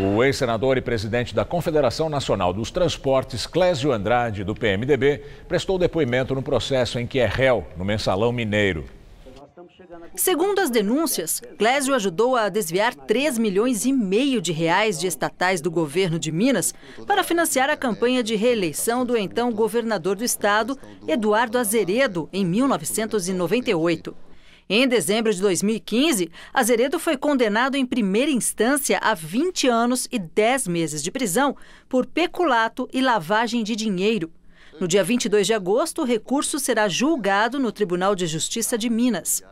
O ex-senador e presidente da Confederação Nacional dos Transportes, Clésio Andrade, do PMDB, prestou depoimento no processo em que é réu no mensalão mineiro. Segundo as denúncias, Clésio ajudou a desviar 3 milhões e meio de reais de estatais do governo de Minas para financiar a campanha de reeleição do então governador do estado, Eduardo Azeredo, em 1998. Em dezembro de 2015, Azeredo foi condenado em primeira instância a 20 anos e 10 meses de prisão por peculato e lavagem de dinheiro. No dia 22 de agosto, o recurso será julgado no Tribunal de Justiça de Minas.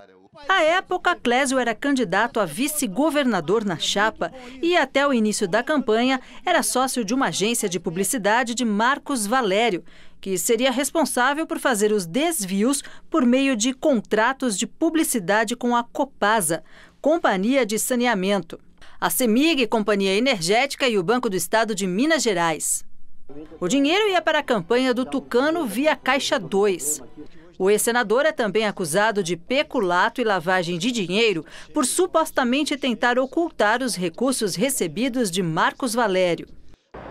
À época, Clésio era candidato a vice-governador na chapa e, até o início da campanha, era sócio de uma agência de publicidade de Marcos Valério, que seria responsável por fazer os desvios por meio de contratos de publicidade com a Copasa, Companhia de Saneamento, a CEMIG, Companhia Energética e o Banco do Estado de Minas Gerais. O dinheiro ia para a campanha do Tucano via Caixa 2. O ex-senador é também acusado de peculato e lavagem de dinheiro por supostamente tentar ocultar os recursos recebidos de Marcos Valério.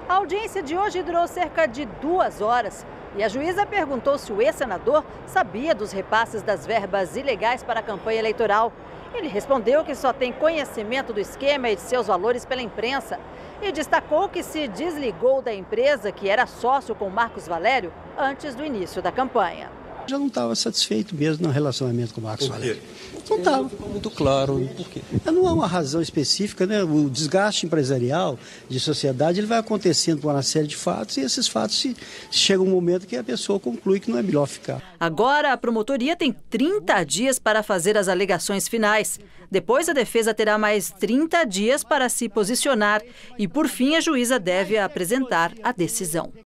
A audiência de hoje durou cerca de duas horas e a juíza perguntou se o ex-senador sabia dos repasses das verbas ilegais para a campanha eleitoral. Ele respondeu que só tem conhecimento do esquema e de seus valores pela imprensa e destacou que se desligou da empresa que era sócio com Marcos Valério antes do início da campanha. Já não estava satisfeito mesmo no relacionamento com o Max Valério. Não estava. Muito claro né? por quê. É, não há uma razão específica, né? O desgaste empresarial de sociedade ele vai acontecendo por uma série de fatos e esses fatos se, chega um momento que a pessoa conclui que não é melhor ficar. Agora a promotoria tem 30 dias para fazer as alegações finais. Depois a defesa terá mais 30 dias para se posicionar e por fim a juíza deve apresentar a decisão.